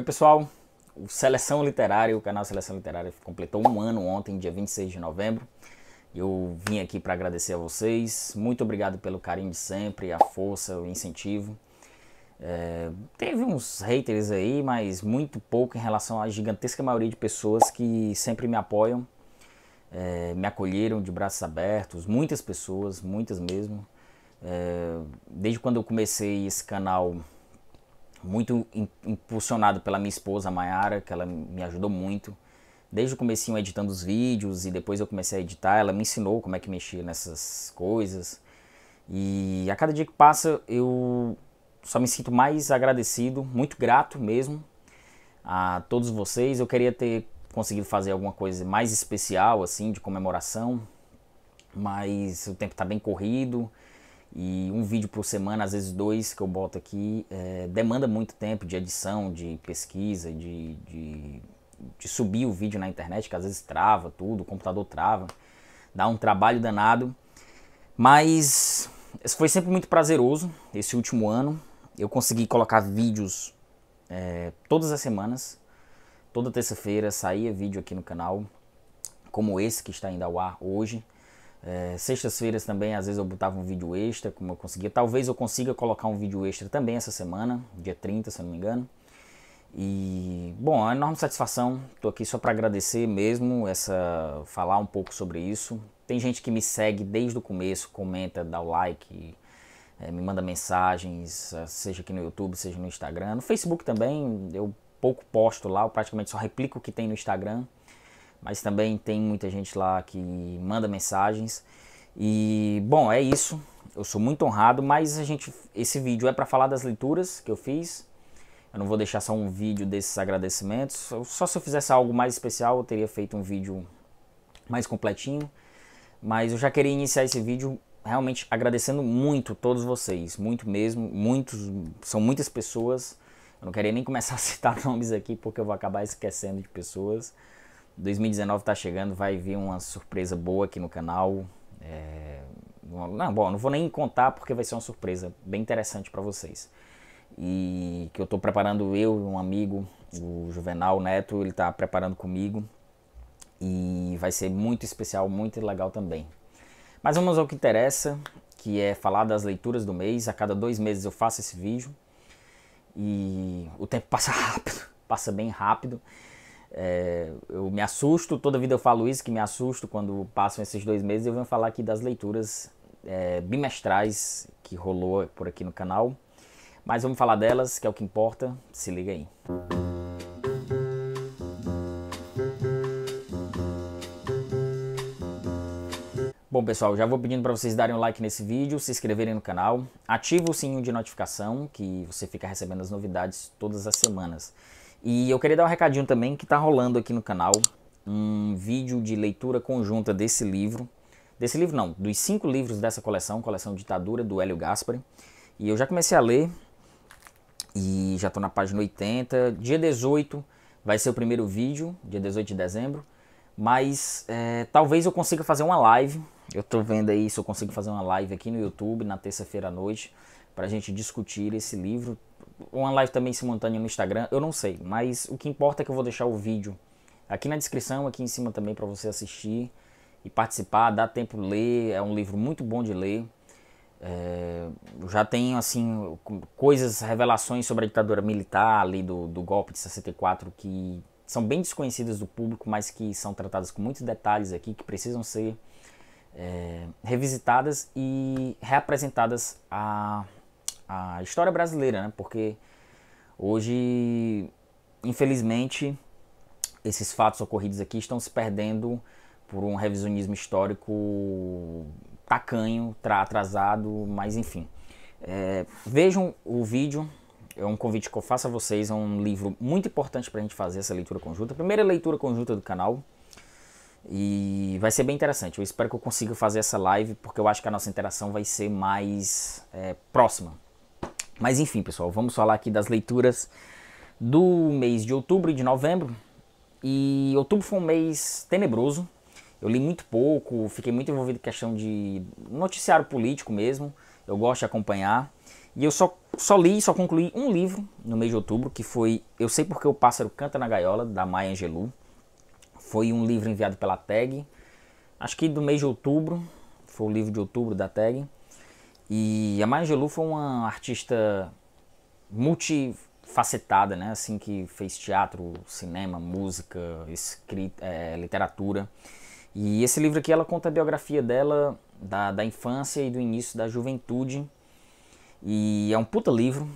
Oi, pessoal. O Seleção Literária, o canal Seleção Literária completou um ano ontem, dia 26 de novembro. Eu vim aqui para agradecer a vocês. Muito obrigado pelo carinho de sempre, a força, o incentivo. É, teve uns haters aí, mas muito pouco em relação à gigantesca maioria de pessoas que sempre me apoiam, é, me acolheram de braços abertos. Muitas pessoas, muitas mesmo. É, desde quando eu comecei esse canal muito impulsionado pela minha esposa Mayara, que ela me ajudou muito. Desde o começo editando os vídeos e depois eu comecei a editar, ela me ensinou como é que mexia nessas coisas. E a cada dia que passa eu só me sinto mais agradecido, muito grato mesmo a todos vocês. Eu queria ter conseguido fazer alguma coisa mais especial assim de comemoração, mas o tempo está bem corrido e um vídeo por semana, às vezes dois que eu boto aqui, é, demanda muito tempo de edição, de pesquisa, de, de, de subir o vídeo na internet, que às vezes trava tudo, o computador trava, dá um trabalho danado. Mas foi sempre muito prazeroso esse último ano. Eu consegui colocar vídeos é, todas as semanas. Toda terça-feira saía vídeo aqui no canal, como esse que está indo ao ar hoje. É, Sextas-feiras também, às vezes eu botava um vídeo extra, como eu conseguia. Talvez eu consiga colocar um vídeo extra também essa semana, dia 30, se eu não me engano. E, bom, é uma enorme satisfação. Estou aqui só para agradecer mesmo, essa falar um pouco sobre isso. Tem gente que me segue desde o começo, comenta, dá o like, é, me manda mensagens, é, seja aqui no YouTube, seja no Instagram. No Facebook também, eu pouco posto lá, eu praticamente só replico o que tem no Instagram mas também tem muita gente lá que manda mensagens. E bom, é isso. Eu sou muito honrado, mas a gente esse vídeo é para falar das leituras que eu fiz. Eu não vou deixar só um vídeo desses agradecimentos. Só se eu fizesse algo mais especial, eu teria feito um vídeo mais completinho. Mas eu já queria iniciar esse vídeo realmente agradecendo muito todos vocês, muito mesmo, muitos, são muitas pessoas. Eu não queria nem começar a citar nomes aqui porque eu vou acabar esquecendo de pessoas. 2019 está chegando, vai vir uma surpresa boa aqui no canal. É... Não, bom, não vou nem contar porque vai ser uma surpresa bem interessante para vocês. E que eu estou preparando eu e um amigo, o Juvenal Neto, ele está preparando comigo. E vai ser muito especial, muito legal também. Mas vamos ao que interessa, que é falar das leituras do mês. A cada dois meses eu faço esse vídeo. E o tempo passa rápido, passa bem rápido. É, eu me assusto, toda vida eu falo isso, que me assusto quando passam esses dois meses. Eu venho falar aqui das leituras é, bimestrais que rolou por aqui no canal. Mas vamos falar delas, que é o que importa. Se liga aí. Bom, pessoal, já vou pedindo para vocês darem um like nesse vídeo, se inscreverem no canal, ativa o sininho de notificação que você fica recebendo as novidades todas as semanas. E eu queria dar um recadinho também que está rolando aqui no canal um vídeo de leitura conjunta desse livro. Desse livro não, dos cinco livros dessa coleção, coleção Ditadura, do Hélio Gaspari. E eu já comecei a ler e já estou na página 80. Dia 18 vai ser o primeiro vídeo, dia 18 de dezembro. Mas é, talvez eu consiga fazer uma live. Eu estou vendo aí se eu consigo fazer uma live aqui no YouTube na terça-feira à noite para a gente discutir esse livro uma live também simultânea no Instagram, eu não sei, mas o que importa é que eu vou deixar o vídeo aqui na descrição, aqui em cima também para você assistir e participar, dá tempo de ler, é um livro muito bom de ler. É, já tenho assim coisas, revelações sobre a ditadura militar ali do, do golpe de 64 que são bem desconhecidas do público, mas que são tratadas com muitos detalhes aqui que precisam ser é, revisitadas e reapresentadas a a história brasileira, né? Porque hoje, infelizmente, esses fatos ocorridos aqui estão se perdendo por um revisionismo histórico tacanho, atrasado, mas enfim. É, vejam o vídeo, é um convite que eu faço a vocês, é um livro muito importante para a gente fazer essa leitura conjunta, primeira leitura conjunta do canal. E vai ser bem interessante. Eu espero que eu consiga fazer essa live, porque eu acho que a nossa interação vai ser mais é, próxima. Mas enfim, pessoal, vamos falar aqui das leituras do mês de outubro e de novembro. E outubro foi um mês tenebroso. Eu li muito pouco, fiquei muito envolvido com questão de noticiário político mesmo. Eu gosto de acompanhar. E eu só, só li, só concluí um livro no mês de outubro, que foi Eu Sei Porque o Pássaro Canta na Gaiola, da Maya Angelou. Foi um livro enviado pela TAG, acho que do mês de outubro, foi o livro de outubro da TAG. E a Maya Angelou foi uma artista multifacetada, né? Assim que fez teatro, cinema, música, escrita, é, literatura. E esse livro aqui ela conta a biografia dela da, da infância e do início da juventude. E é um puta livro.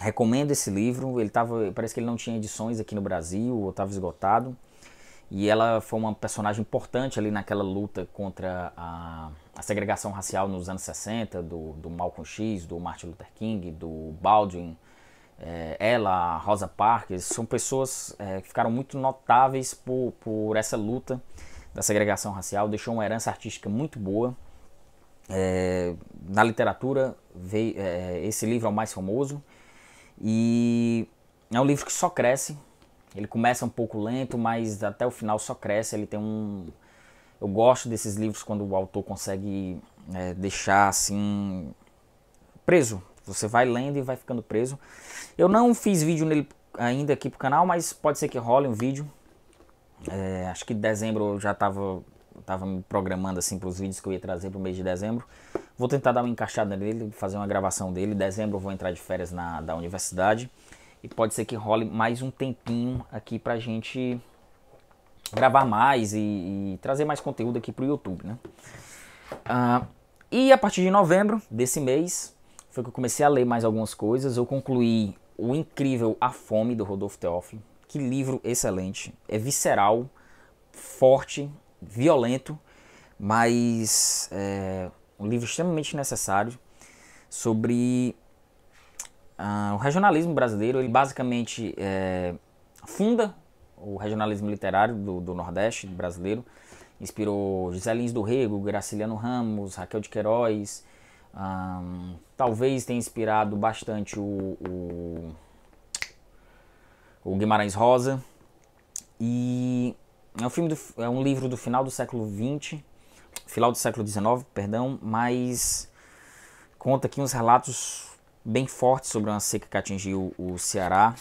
Recomendo esse livro. Ele tava, parece que ele não tinha edições aqui no Brasil, ou estava esgotado. E ela foi uma personagem importante ali naquela luta contra a, a segregação racial nos anos 60, do, do, Malcolm X, do Martin Luther King, do Baldwin. É, ela, Rosa Parks, são pessoas é, que ficaram muito notáveis por, por essa luta da segregação racial, deixou uma herança artística muito boa. É, na literatura, veio, esse livro é o mais famoso e é um livro que só cresce ele começa um pouco lento, mas até o final só cresce. Ele tem um. Eu gosto desses livros quando o autor consegue é, deixar assim. preso. Você vai lendo e vai ficando preso. Eu não fiz vídeo nele ainda aqui pro canal, mas pode ser que role um vídeo. É, acho que em dezembro eu já tava, tava me programando assim para os vídeos que eu ia trazer pro mês de dezembro. Vou tentar dar uma encaixada nele, fazer uma gravação dele. Em dezembro eu vou entrar de férias na, da universidade e pode ser que role mais um tempinho aqui pra gente gravar mais e, e trazer mais conteúdo aqui pro YouTube, né? Ah, e a partir de novembro desse mês foi que eu comecei a ler mais algumas coisas. Eu concluí o incrível A Fome do Rodolfo Teófilo. Que livro excelente! É visceral, forte, violento, mas é um livro extremamente necessário sobre ah, o regionalismo brasileiro, ele basicamente é, funda o regionalismo literário do, do Nordeste brasileiro. Inspirou José Lins do Rego, Graciliano Ramos, Raquel de Queiroz. talvez tenha inspirado bastante o, o, o Guimarães Rosa. E é um, filme do, é um livro do final do século XX, final do século XIX, perdão, mas conta aqui uns relatos bem forte sobre uma seca que atingiu o Ceará.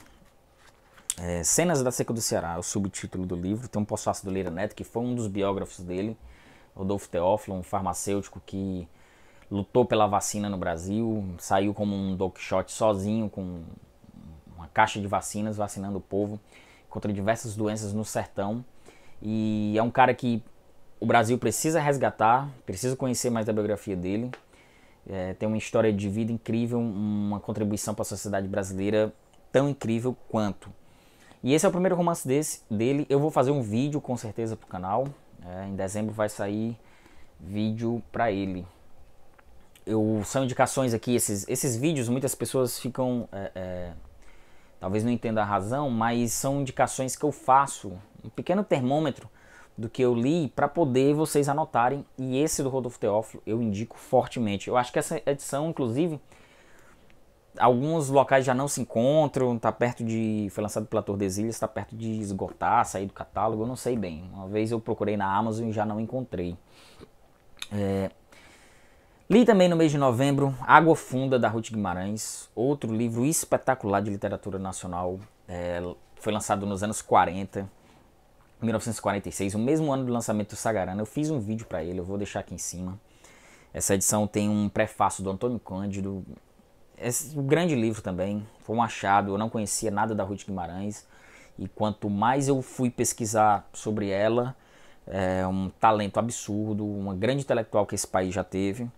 É, Cenas da Seca do Ceará é o subtítulo do livro. Tem um possuaço do Leira Neto, que foi um dos biógrafos dele, Rodolfo Teófilo, um farmacêutico que lutou pela vacina no Brasil, saiu como um Don Quixote sozinho, com uma caixa de vacinas, vacinando o povo contra diversas doenças no sertão. E é um cara que o Brasil precisa resgatar, precisa conhecer mais da biografia dele é, tem uma história de vida incrível, uma contribuição para a sociedade brasileira tão incrível quanto. E esse é o primeiro romance desse, dele. Eu vou fazer um vídeo com certeza para o canal. É, em dezembro vai sair vídeo para ele. Eu, são indicações aqui, esses, esses vídeos muitas pessoas ficam. É, é, talvez não entenda a razão, mas são indicações que eu faço. Um pequeno termômetro do que eu li para poder vocês anotarem. E esse do Rodolfo Teófilo eu indico fortemente. Eu acho que essa edição, inclusive, alguns locais já não se encontram, tá perto de. Foi lançado pela Tordesilhas, está perto de esgotar, sair do catálogo, eu não sei bem. Uma vez eu procurei na Amazon e já não encontrei. É, Li também no mês de novembro Água Funda, da Ruth Guimarães, outro livro espetacular de literatura nacional. É, foi lançado nos anos 40. 1946, o mesmo ano do lançamento do Sagarana. Eu fiz um vídeo para ele, eu vou deixar aqui em cima. Essa edição tem um prefácio do Antônio Cândido. é um grande livro também, foi um achado, eu não conhecia nada da Ruth Guimarães. E quanto mais eu fui pesquisar sobre ela, é um talento absurdo, uma grande intelectual que esse país já teve.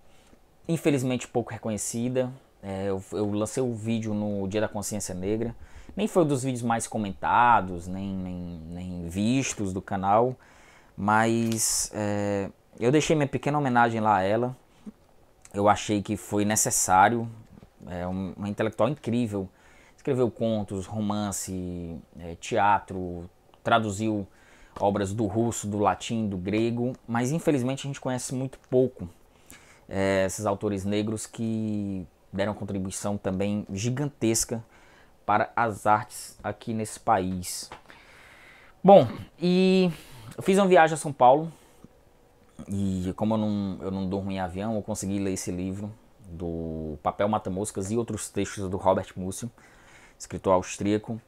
Infelizmente pouco reconhecida. É, eu, eu lancei o um vídeo no Dia da Consciência Negra nem foi um dos vídeos mais comentados, nem, nem, nem vistos do canal, mas é, eu deixei minha pequena homenagem lá a ela. Eu achei que foi necessário, é uma intelectual incrível. Escreveu contos, romance, é, teatro, traduziu obras do russo, do latim, do grego, mas infelizmente a gente conhece muito pouco é, esses autores negros que deram contribuição também gigantesca para as artes aqui nesse país. Bom, e eu fiz uma viagem a São Paulo e como eu não, eu não durmo em avião, eu consegui ler esse livro do Papel Mata Moscas e outros textos do Robert Musil, escritor austríaco.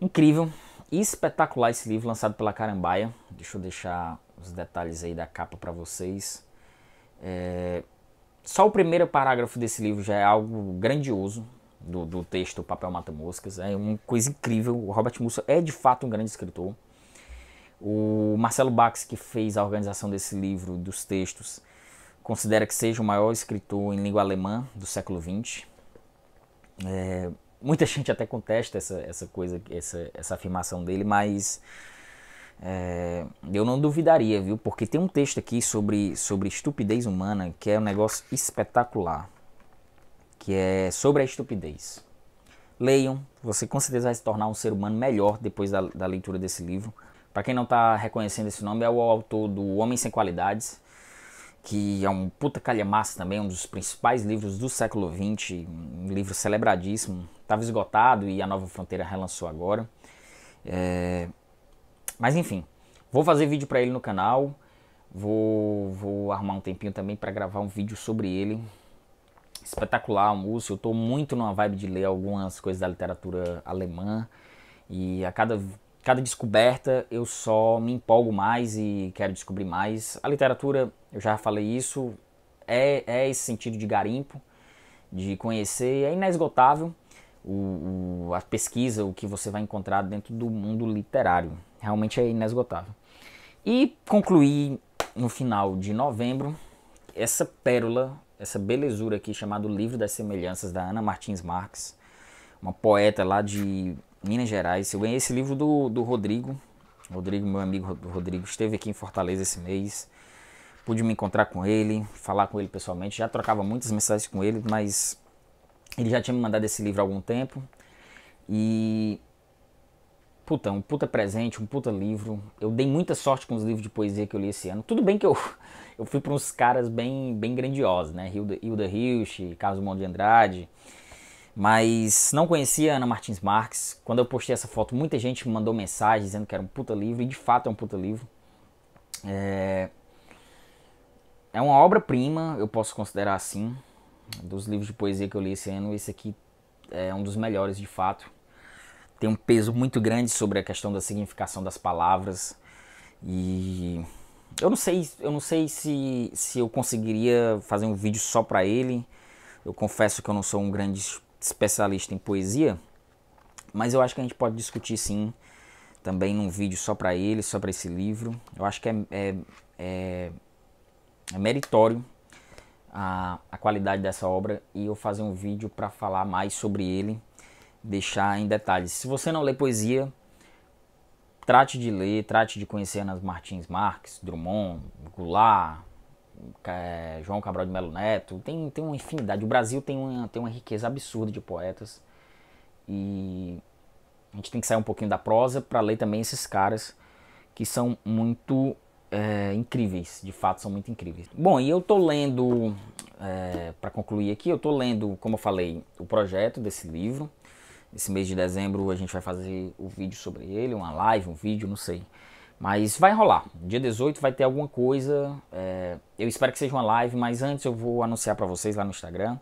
Incrível e espetacular esse livro lançado pela Carambaia. Deixa eu deixar os detalhes aí da capa para vocês. É, só o primeiro parágrafo desse livro já é algo grandioso do, do texto Papel Mata Moscas. É uma coisa incrível. O Robert Musso é de fato um grande escritor. O Marcelo Bax, que fez a organização desse livro, dos textos, considera que seja o maior escritor em língua alemã do século XX. É, muita gente até contesta essa, essa coisa, essa, essa afirmação dele, mas é, eu não duvidaria, viu? Porque tem um texto aqui sobre, sobre estupidez humana que é um negócio espetacular que é sobre a estupidez. Leiam, você com certeza vai se tornar um ser humano melhor depois da, da leitura desse livro. Para quem não está reconhecendo esse nome, é o autor do Homem Sem Qualidades, que é um puta calhamaço também, um dos principais livros do século XX, um livro celebradíssimo. Estava esgotado e a Nova Fronteira relançou agora. É... Mas enfim, vou fazer vídeo para ele no canal. Vou, vou arrumar um tempinho também para gravar um vídeo sobre ele espetacular o Eu estou muito numa vibe de ler algumas coisas da literatura alemã. E a cada, cada descoberta eu só me empolgo mais e quero descobrir mais. A literatura, eu já falei isso, é, é esse sentido de garimpo, de conhecer, é inesgotável. O, o, a pesquisa, o que você vai encontrar dentro do mundo literário. Realmente é inesgotável. E concluí no final de novembro essa pérola essa belezura aqui chamado Livro das Semelhanças da Ana Martins Marques, uma poeta lá de Minas Gerais. Eu ganhei esse livro do, do Rodrigo. Rodrigo, meu amigo Rodrigo, esteve aqui em Fortaleza esse mês. Pude me encontrar com ele, falar com ele pessoalmente. Já trocava muitas mensagens com ele, mas ele já tinha me mandado esse livro há algum tempo. E puta, um puta presente, um puta livro. Eu dei muita sorte com os livros de poesia que eu li esse ano. Tudo bem que eu, eu fui para uns caras bem, bem grandiosos, né? Hilda, Hilda Hilch, Carlos Monte de Andrade. Mas não conhecia Ana Martins Marques. Quando eu postei essa foto, muita gente me mandou mensagem dizendo que era um puta livro, e de fato é um puta livro. É, é uma obra-prima, eu posso considerar assim. Dos livros de poesia que eu li esse ano, esse aqui é um dos melhores de fato tem um peso muito grande sobre a questão da significação das palavras e eu não sei, eu não sei se, se eu conseguiria fazer um vídeo só para ele. Eu confesso que eu não sou um grande especialista em poesia, mas eu acho que a gente pode discutir sim também num vídeo só para ele, só para esse livro. Eu acho que é, é, é, é meritório a, a qualidade dessa obra e eu fazer um vídeo para falar mais sobre ele deixar em detalhes. Se você não lê poesia, trate de ler, trate de conhecer Ana Martins Marques, Drummond, Goulart, eh, João Cabral de Melo Neto, tem, tem uma infinidade. O Brasil tem uma, tem uma riqueza absurda de poetas e a gente tem que sair um pouquinho da prosa para ler também esses caras que são muito é, incríveis, de fato são muito incríveis. Bom, e eu tô lendo, é, eh, para concluir aqui, eu tô lendo, como eu falei, o projeto desse livro. Esse mês de dezembro a gente vai fazer o vídeo sobre ele, uma live, um vídeo, não sei. Mas vai rolar. Dia 18 vai ter alguma coisa. É, eu espero que seja uma live, mas antes eu vou anunciar para vocês lá no Instagram.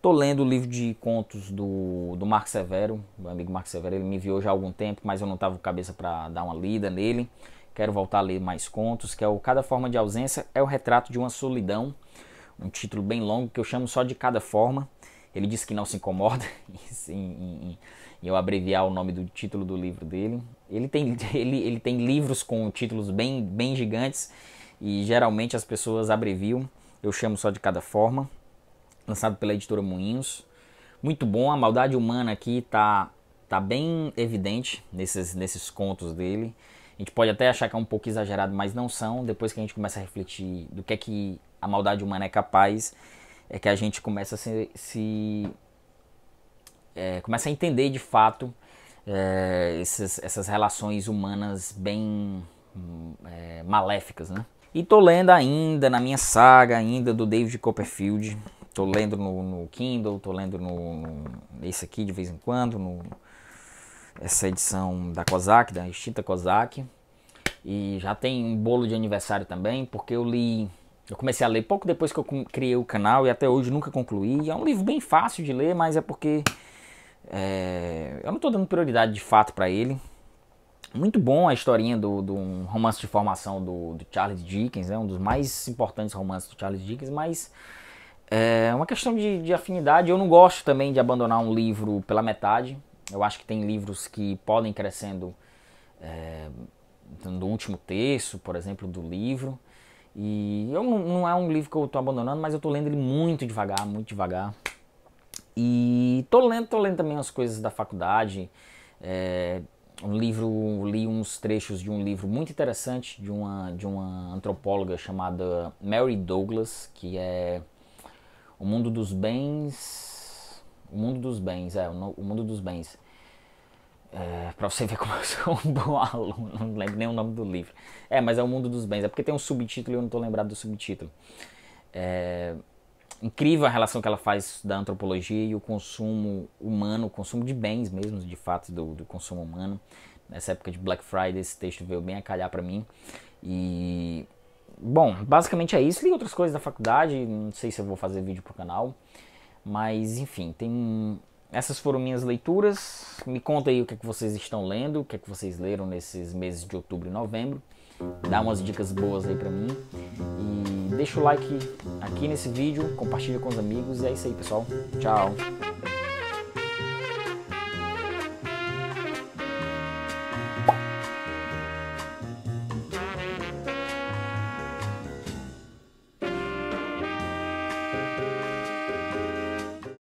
Tô lendo o livro de contos do, do Marco Severo, meu amigo Marco Severo. Ele me enviou já há algum tempo, mas eu não tava com cabeça para dar uma lida nele. Quero voltar a ler mais contos, que é o Cada Forma de Ausência é o Retrato de uma Solidão. Um título bem longo que eu chamo só de Cada Forma. Ele disse que não se incomoda em, em, em, eu abreviar o nome do título do livro dele. Ele tem, ele, ele tem livros com títulos bem, bem gigantes e geralmente as pessoas abreviam. Eu chamo só de cada forma. Lançado pela editora Moinhos. Muito bom, a maldade humana aqui tá, tá bem evidente nesses, nesses contos dele. A gente pode até achar que é um pouco exagerado, mas não são. Depois que a gente começa a refletir do que é que a maldade humana é capaz, é que a gente começa a se, se é, começa a entender de fato é, essas, essas relações humanas bem é, maléficas, né? E tô lendo ainda na minha saga ainda do David Copperfield, tô lendo no, no Kindle, tô lendo no, no, esse aqui de vez em quando, no, essa edição da Kozak, da extinta Kozak. E já tem um bolo de aniversário também, porque eu li eu comecei a ler pouco depois que eu criei o canal e até hoje nunca concluí. É um livro bem fácil de ler, mas é porque é, eu não estou dando prioridade de fato para ele. Muito bom a historinha do, do um romance de formação do, do, Charles Dickens, né? um dos mais importantes romances do Charles Dickens, mas é uma questão de, de afinidade. Eu não gosto também de abandonar um livro pela metade. Eu acho que tem livros que podem crescendo é, no último terço, por exemplo, do livro. E eu, não é um livro que eu estou abandonando, mas eu estou lendo ele muito devagar, muito devagar. E estou lendo, tô lendo também as coisas da faculdade. É, um livro, li uns trechos de um livro muito interessante de uma, de uma antropóloga chamada Mary Douglas, que é O Mundo dos Bens. O Mundo dos Bens, é, O Mundo dos Bens é, para você ver como eu sou um bom aluno, não lembro nem o nome do livro. É, mas é o Mundo dos Bens, é porque tem um subtítulo e eu não estou lembrado do subtítulo. É, incrível a relação que ela faz da antropologia e o consumo humano, o consumo de bens mesmo, de fato, do, do consumo humano. Nessa época de Black Friday, esse texto veio bem a calhar para mim. E, bom, basicamente é isso. Li outras coisas da faculdade, não sei se eu vou fazer vídeo pro canal, mas enfim, tem essas foram minhas leituras. Me conta aí o que, é que vocês estão lendo, o que, é que vocês leram nesses meses de outubro e novembro. Dá umas dicas boas aí pra mim. E deixa o like aqui nesse vídeo, compartilha com os amigos. E é isso aí, pessoal. Tchau.